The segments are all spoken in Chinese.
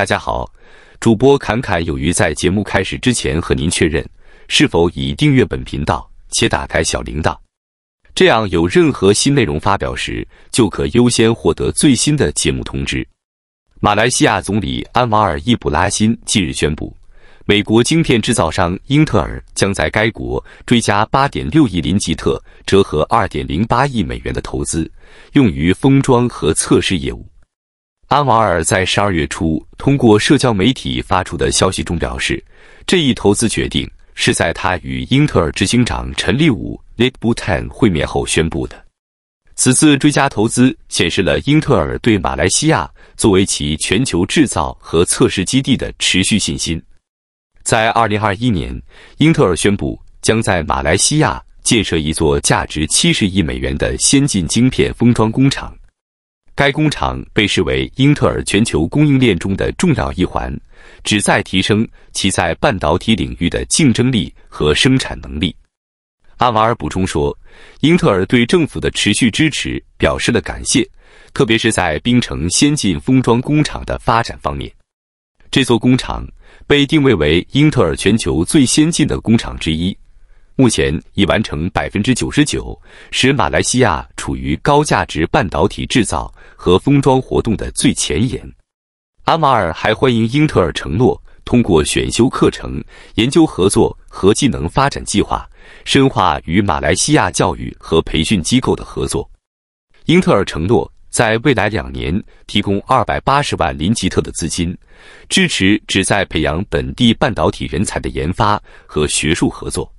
大家好，主播侃侃有余在节目开始之前和您确认，是否已订阅本频道且打开小铃铛？这样有任何新内容发表时，就可优先获得最新的节目通知。马来西亚总理安瓦尔·伊卜拉欣近日宣布，美国晶片制造商英特尔将在该国追加八点六亿林吉特（折合二点零八亿美元）的投资，用于封装和测试业务。阿瓦尔在十二月初通过社交媒体发出的消息中表示，这一投资决定是在他与英特尔执行长陈立武 l i o u t a n 会面后宣布的。此次追加投资显示了英特尔对马来西亚作为其全球制造和测试基地的持续信心。在二零二一年，英特尔宣布将在马来西亚建设一座价值七十亿美元的先进晶片封装工厂。该工厂被视为英特尔全球供应链中的重要一环，旨在提升其在半导体领域的竞争力和生产能力。阿瓦尔补充说，英特尔对政府的持续支持表示了感谢，特别是在冰城先进封装工厂的发展方面。这座工厂被定位为英特尔全球最先进的工厂之一。目前已完成百分之九十九，使马来西亚处于高价值半导体制造和封装活动的最前沿。阿马尔还欢迎英特尔承诺通过选修课程、研究合作和技能发展计划，深化与马来西亚教育和培训机构的合作。英特尔承诺在未来两年提供二百八十万林吉特的资金，支持旨在培养本地半导体人才的研发和学术合作。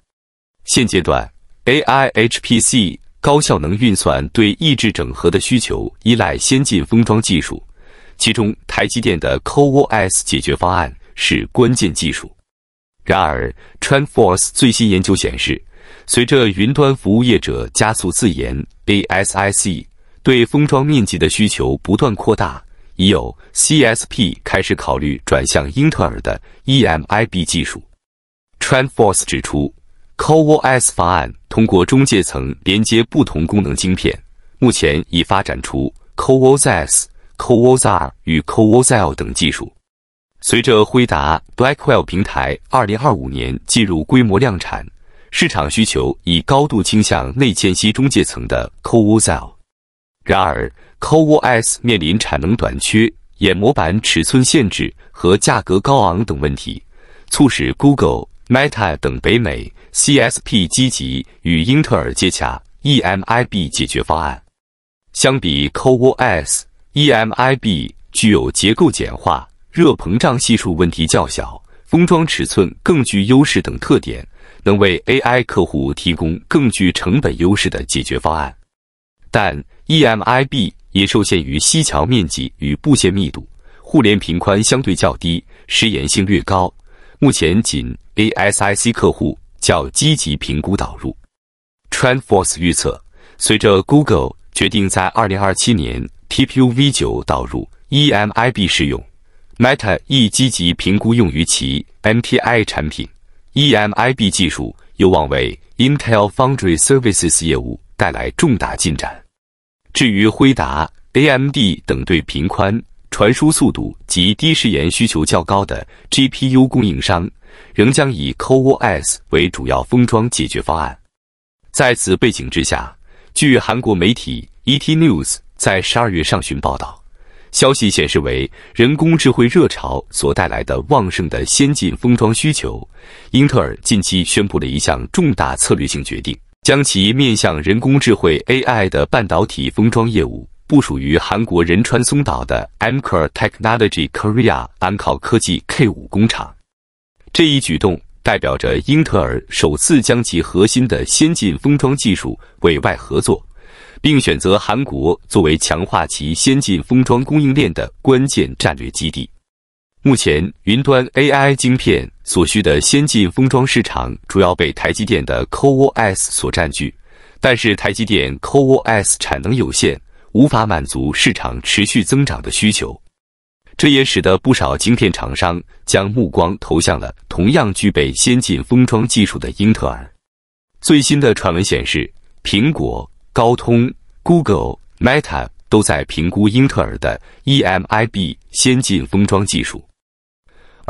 现阶段，AI HPC 高效能运算对抑制整合的需求依赖先进封装技术，其中台积电的 CoWoS 解决方案是关键技术。然而 t r a n s f o r c e 最新研究显示，随着云端服务业者加速自研 ASIC，对封装面积的需求不断扩大，已有 CSP 开始考虑转向英特尔的 EMIB 技术。t r a n s f o r c e 指出。CoWoS 方案通过中介层连接不同功能晶片，目前已发展出 CoWoS、CoWoR 与 CoWoL 等技术。随着辉达 Blackwell 平台二零二五年进入规模量产，市场需求已高度倾向内嵌式中介层的 CoWoL。然而，CoWoS 面临产能短缺、眼膜板尺寸限制和价格高昂等问题，促使 Google。Meta 等北美 CSP 积极与英特尔接洽 EMIB 解决方案。相比 CoWoS，EMIB 具有结构简化、热膨胀系数问题较小、封装尺寸更具优势等特点，能为 AI 客户提供更具成本优势的解决方案。但 EMIB 也受限于锡桥面积与布线密度，互联频宽相对较低，时延性略高。目前仅 ASIC 客户较积极评估导入。t r e n d f o r c e 预测，随着 Google 决定在2027年 TPU V9 导入 EMIB 适用，Meta 亦积极评估用于其 MTI 产品。EMIB 技术有望为 Intel Foundry Services 业务带来重大进展。至于辉达、AMD 等对频宽。传输速度及低时延需求较高的 GPU 供应商仍将以 CoWoS 为主要封装解决方案。在此背景之下，据韩国媒体 ET News 在十二月上旬报道，消息显示为人工智慧热潮所带来的旺盛的先进封装需求，英特尔近期宣布了一项重大策略性决定，将其面向人工智慧 AI 的半导体封装业务。部署于韩国仁川松岛的 a m c o r Technology Korea a m o r 科技 K5 工厂，这一举动代表着英特尔首次将其核心的先进封装技术委外合作，并选择韩国作为强化其先进封装供应链的关键战略基地。目前，云端 AI 芯片所需的先进封装市场主要被台积电的 CoWoS 所占据，但是台积电 CoWoS 产能有限。无法满足市场持续增长的需求，这也使得不少晶片厂商将目光投向了同样具备先进封装技术的英特尔。最新的传闻显示，苹果、高通、Google、Meta 都在评估英特尔的 EMIB 先进封装技术。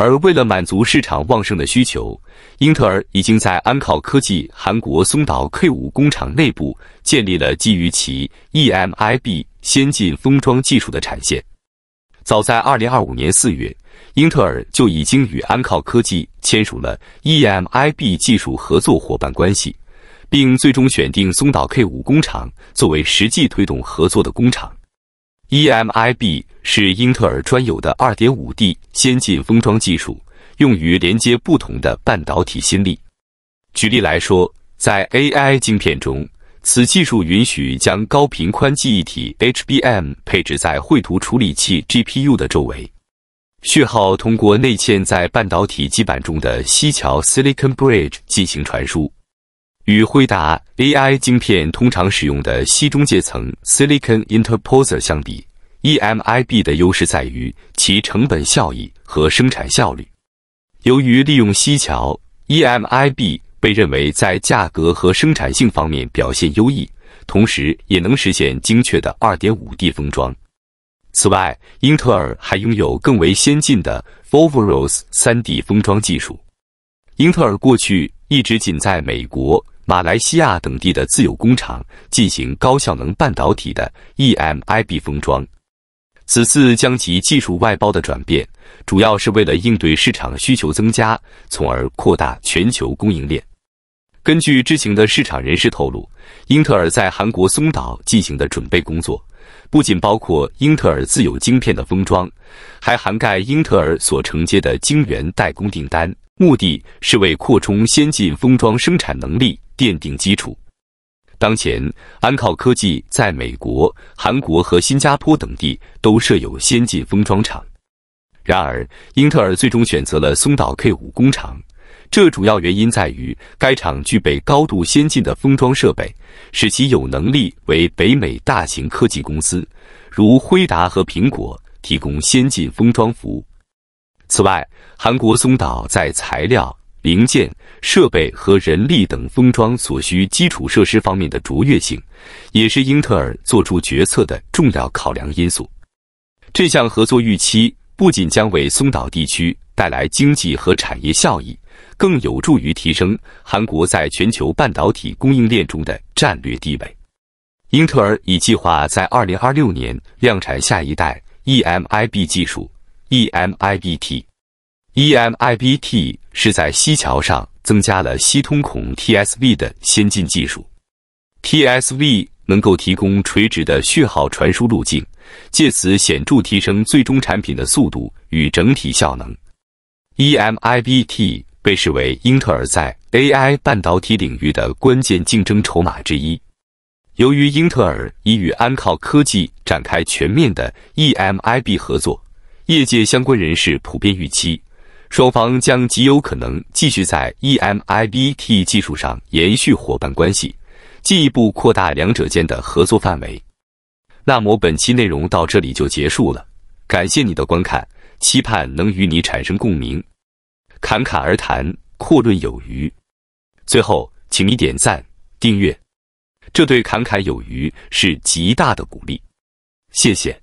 而为了满足市场旺盛的需求，英特尔已经在安靠科技韩国松岛 K5 工厂内部建立了基于其 EMIB 先进封装技术的产线。早在2025年4月，英特尔就已经与安靠科技签署了 EMIB 技术合作伙伴关系，并最终选定松岛 K5 工厂作为实际推动合作的工厂。EMIB 是英特尔专有的 2.5D 先进封装技术，用于连接不同的半导体芯粒。举例来说，在 AI 晶片中，此技术允许将高频宽记忆体 HBM 配置在绘图处理器 GPU 的周围。序号通过内嵌在半导体基板中的锡桥 Silicon Bridge 进行传输。与辉达 AI 晶片通常使用的西中介层 （Silicon Interposer） 相比，EMIB 的优势在于其成本效益和生产效率。由于利用锡桥，EMIB 被认为在价格和生产性方面表现优异，同时也能实现精确的 2.5D 封装。此外，英特尔还拥有更为先进的 f o v r Rows 3D 封装技术。英特尔过去一直仅在美国、马来西亚等地的自有工厂进行高效能半导体的 EMIB 封装，此次将其技术外包的转变，主要是为了应对市场需求增加，从而扩大全球供应链。根据知情的市场人士透露，英特尔在韩国松岛进行的准备工作，不仅包括英特尔自有晶片的封装，还涵盖英特尔所承接的晶圆代工订单。目的是为扩充先进封装生产能力奠定基础。当前，安靠科技在美国、韩国和新加坡等地都设有先进封装厂。然而，英特尔最终选择了松岛 K5 工厂，这主要原因在于该厂具备高度先进的封装设备，使其有能力为北美大型科技公司，如辉达和苹果，提供先进封装服务。此外，韩国松岛在材料、零件、设备和人力等封装所需基础设施方面的卓越性，也是英特尔做出决策的重要考量因素。这项合作预期不仅将为松岛地区带来经济和产业效益，更有助于提升韩国在全球半导体供应链中的战略地位。英特尔已计划在2026年量产下一代 EMIB 技术。EMIBT，EMIBT 是在西桥上增加了细通孔 TSV 的先进技术。TSV 能够提供垂直的讯号传输路径，借此显著提升最终产品的速度与整体效能。EMIBT 被视为英特尔在 AI 半导体领域的关键竞争筹码之一。由于英特尔已与安靠科技展开全面的 EMIB 合作。业界相关人士普遍预期，双方将极有可能继续在 E M I B T 技术上延续伙伴关系，进一步扩大两者间的合作范围。那么本期内容到这里就结束了，感谢你的观看，期盼能与你产生共鸣。侃侃而谈，阔论有余。最后，请你点赞、订阅，这对侃侃有余是极大的鼓励。谢谢。